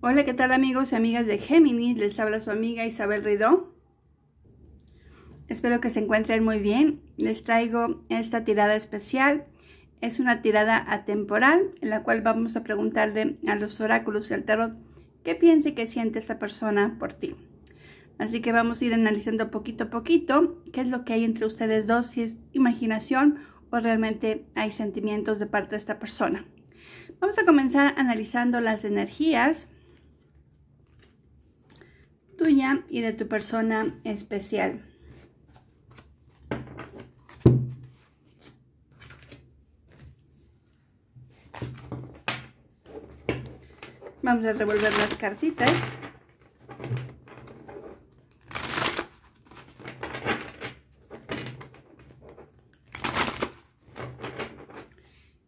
Hola, ¿qué tal amigos y amigas de Géminis? Les habla su amiga Isabel Ridó. Espero que se encuentren muy bien. Les traigo esta tirada especial. Es una tirada atemporal en la cual vamos a preguntarle a los oráculos y al tarot qué piensa y qué siente esta persona por ti. Así que vamos a ir analizando poquito a poquito qué es lo que hay entre ustedes dos, si es imaginación o realmente hay sentimientos de parte de esta persona. Vamos a comenzar analizando las energías tuya y de tu persona especial. Vamos a revolver las cartitas.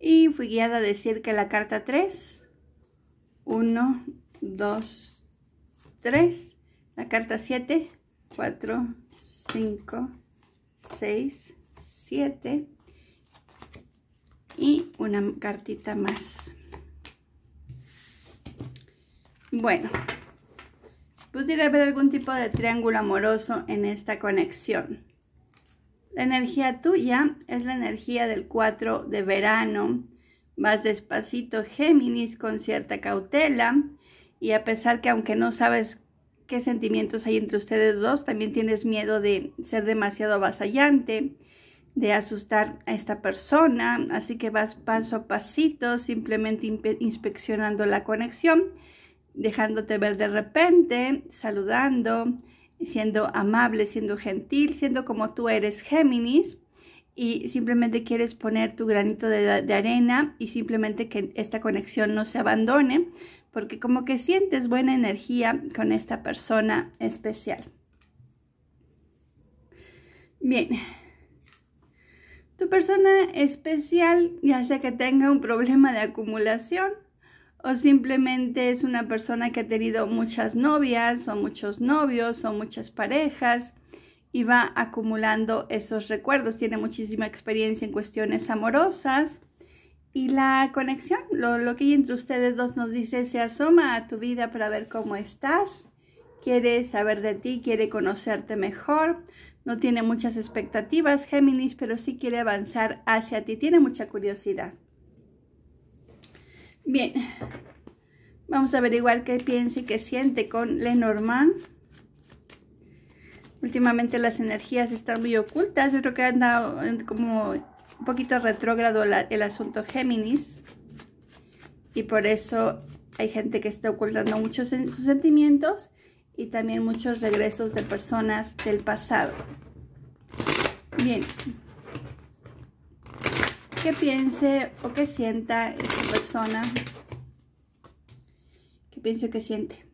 Y fui guiada a decir que la carta 3, 1, 2, 3, la carta 7, 4, 5, 6, 7 y una cartita más. Bueno, pudiera pues haber algún tipo de triángulo amoroso en esta conexión. La energía tuya es la energía del 4 de verano. Vas despacito, Géminis, con cierta cautela. Y a pesar que aunque no sabes qué sentimientos hay entre ustedes dos. También tienes miedo de ser demasiado avasallante, de asustar a esta persona. Así que vas paso a pasito, simplemente inspeccionando la conexión, dejándote ver de repente, saludando, siendo amable, siendo gentil, siendo como tú eres Géminis y simplemente quieres poner tu granito de, arena y simplemente que esta conexión no se abandone porque como que sientes buena energía con esta persona especial. Bien, tu persona especial, ya sea que tenga un problema de acumulación o simplemente es una persona que ha tenido muchas novias o muchos novios o muchas parejas y va acumulando esos recuerdos, tiene muchísima experiencia en cuestiones amorosas y la conexión, lo, que hay entre ustedes dos nos dice, se asoma a tu vida para ver cómo estás, quiere saber de ti, quiere conocerte mejor, no tiene muchas expectativas, Géminis, pero sí quiere avanzar hacia ti, tiene mucha curiosidad. Bien, vamos a averiguar qué piensa y qué siente con Lenormand. Últimamente las energías están muy ocultas, yo creo que dado eh, como un poquito retrógrado el asunto Géminis y por eso hay gente que está ocultando muchos en sus sentimientos y también muchos regresos de personas del pasado. Bien, ¿qué piense o qué sienta esta persona? ¿Qué o que siente?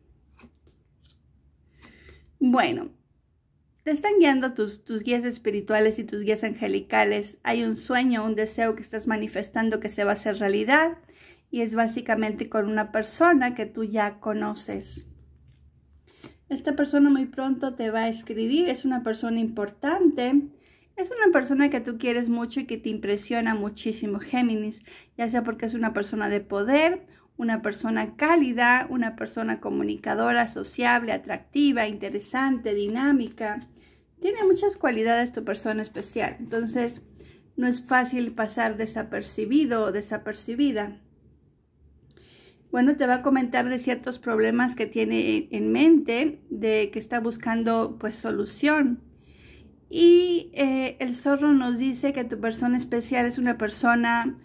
Bueno, te están guiando tus, tus guías espirituales y tus guías angelicales. Hay un sueño, un deseo que estás manifestando que se va a hacer realidad y es básicamente con una persona que tú ya conoces. Esta persona muy pronto te va a escribir, es una persona importante, es una persona que tú quieres mucho y que te impresiona muchísimo, Géminis, ya sea porque es una persona de poder una persona cálida, una persona comunicadora, sociable, atractiva, interesante, dinámica. Tiene muchas cualidades tu persona especial. Entonces, no es fácil pasar desapercibido o desapercibida. Bueno, te va a comentar de ciertos problemas que tiene en mente, de que está buscando pues solución. Y eh, el zorro nos dice que tu persona especial es una persona,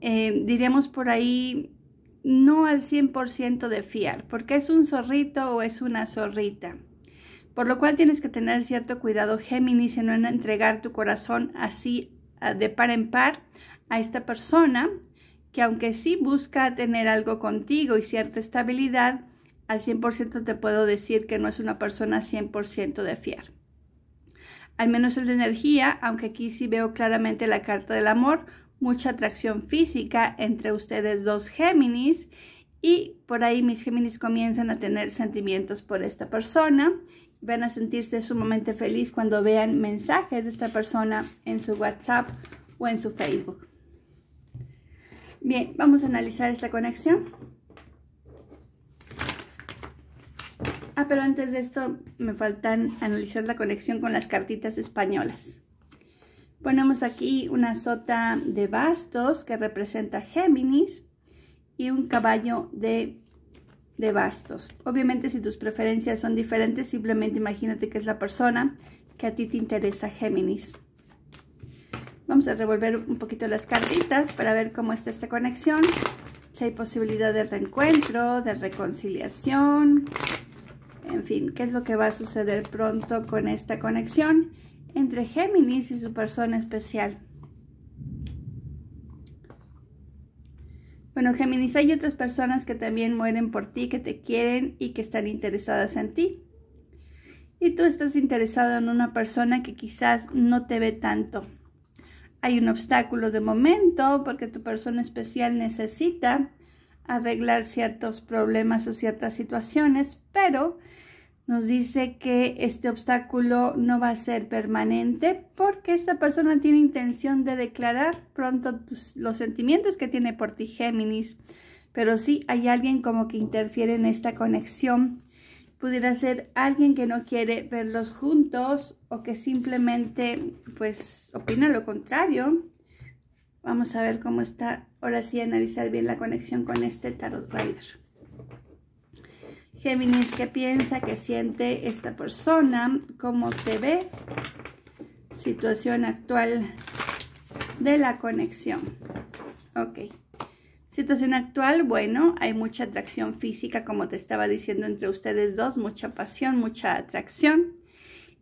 eh, diríamos por ahí, no al 100% de fiar, porque es un zorrito o es una zorrita. Por lo cual tienes que tener cierto cuidado, Géminis, en no entregar tu corazón así ah, de par en par a esta persona que aunque sí busca tener algo contigo y cierta estabilidad, al 100% te puedo decir que no es una persona 100% de fiar. Al menos el de energía, aunque aquí sí veo claramente la carta del amor, mucha atracción física entre ustedes dos Géminis y por ahí mis Géminis comienzan a tener sentimientos por esta persona. Van a sentirse sumamente feliz cuando vean mensajes de esta persona en su WhatsApp o en su Facebook. Bien, vamos a analizar esta conexión. Ah, pero antes de esto me faltan analizar la conexión con las cartitas españolas. Ponemos aquí una sota de bastos que representa Géminis y un caballo de, bastos. Obviamente si tus preferencias son diferentes, simplemente imagínate que es la persona que a ti te interesa Géminis. Vamos a revolver un poquito las cartitas para ver cómo está esta conexión. Si hay posibilidad de reencuentro, de reconciliación, en fin, qué es lo que va a suceder pronto con esta conexión entre Géminis y su persona especial. Bueno, Géminis, hay otras personas que también mueren por ti, que te quieren y que están interesadas en ti. Y tú estás interesado en una persona que quizás no te ve tanto. Hay un obstáculo de momento porque tu persona especial necesita arreglar ciertos problemas o ciertas situaciones, pero nos dice que este obstáculo no va a ser permanente porque esta persona tiene intención de declarar pronto los sentimientos que tiene por ti Géminis. Pero sí hay alguien como que interfiere en esta conexión. Pudiera ser alguien que no quiere verlos juntos o que simplemente pues opina lo contrario. Vamos a ver cómo está ahora sí analizar bien la conexión con este Tarot Rider. Géminis, ¿qué piensa, qué siente esta persona? ¿Cómo te ve? Situación actual de la conexión. Ok. Situación actual, bueno, hay mucha atracción física, como te estaba diciendo, entre ustedes dos, mucha pasión, mucha atracción.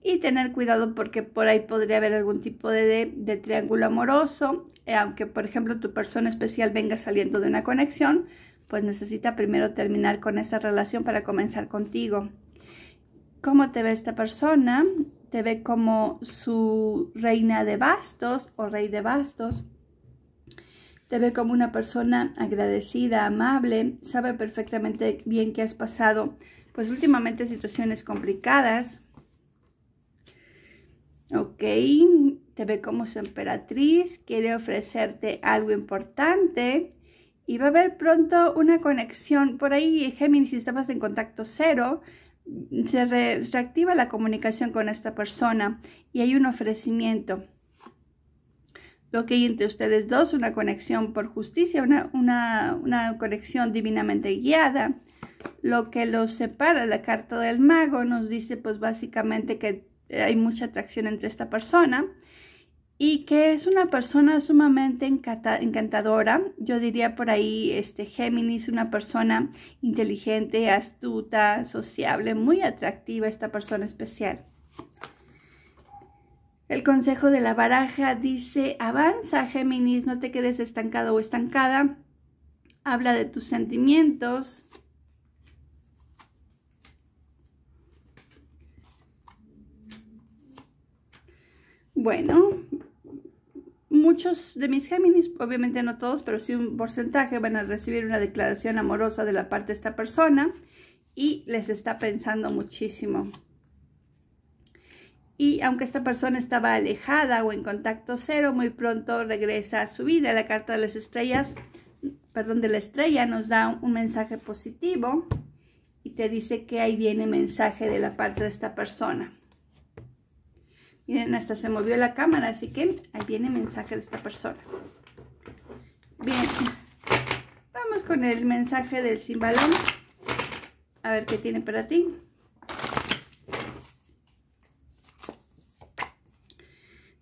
Y tener cuidado porque por ahí podría haber algún tipo de, de, de triángulo amoroso, eh, aunque por ejemplo tu persona especial venga saliendo de una conexión, pues necesita primero terminar con esa relación para comenzar contigo. ¿Cómo te ve esta persona? Te ve como su reina de bastos o rey de bastos. Te ve como una persona agradecida, amable, sabe perfectamente bien qué has pasado, pues últimamente situaciones complicadas. Ok, te ve como su emperatriz, quiere ofrecerte algo importante, y va a haber pronto una conexión. Por ahí, Géminis, si estabas en contacto cero, se reactiva la comunicación con esta persona y hay un ofrecimiento. Lo que hay entre ustedes dos, una conexión por justicia, una, una, una conexión divinamente guiada. Lo que los separa, la carta del mago, nos dice pues básicamente que hay mucha atracción entre esta persona y que es una persona sumamente encantadora. Yo diría por ahí, este Géminis, una persona inteligente, astuta, sociable, muy atractiva, esta persona especial. El consejo de la baraja dice, avanza Géminis, no te quedes estancado o estancada. Habla de tus sentimientos. Bueno, muchos de mis Géminis, obviamente no todos, pero sí un porcentaje, van a recibir una declaración amorosa de la parte de esta persona y les está pensando muchísimo. Y aunque esta persona estaba alejada o en contacto cero, muy pronto regresa a su vida. La carta de las estrellas, perdón, de la estrella nos da un, un mensaje positivo y te dice que ahí viene mensaje de la parte de esta persona. Miren, hasta se movió la cámara, así que ahí viene el mensaje de esta persona. Bien, vamos con el mensaje del cimbalón. A ver qué tiene para ti.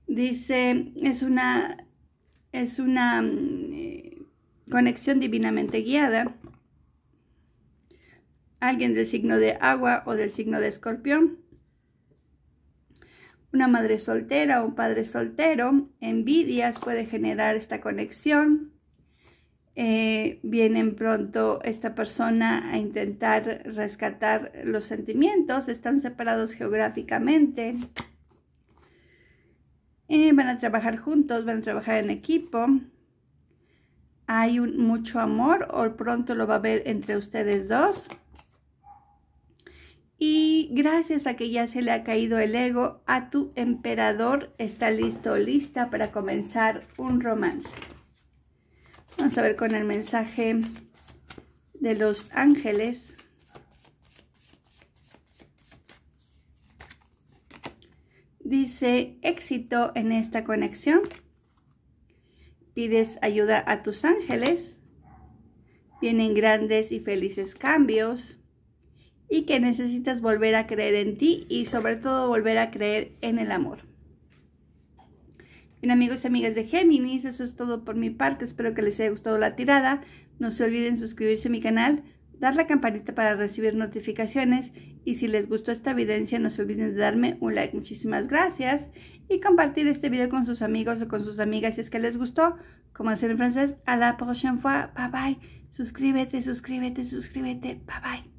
Dice, es una, es una mm, eh, conexión divinamente guiada. Alguien del signo de agua o del signo de escorpión una madre soltera o un padre soltero, envidias puede generar esta conexión. Eh, vienen pronto esta persona a intentar rescatar los sentimientos, están separados geográficamente, eh, van a trabajar juntos, van a trabajar en equipo, hay un, mucho amor o pronto lo va a ver entre ustedes dos. Y gracias a que ya se le ha caído el ego, a tu emperador está listo lista para comenzar un romance. Vamos a ver con el mensaje de los ángeles. Dice, éxito en esta conexión. Pides ayuda a tus ángeles. Vienen grandes y felices cambios y que necesitas volver a creer en ti y sobre todo volver a creer en el amor. Bien amigos y amigas de Géminis, eso es todo por mi parte, espero que les haya gustado la tirada, no se olviden suscribirse a mi canal, dar la campanita para recibir notificaciones y si les gustó esta evidencia no se olviden de darme un like, muchísimas gracias y compartir este video con sus amigos o con sus amigas si es que les gustó, como hacer en francés, a la prochaine fois, bye bye, suscríbete, suscríbete, suscríbete, bye bye.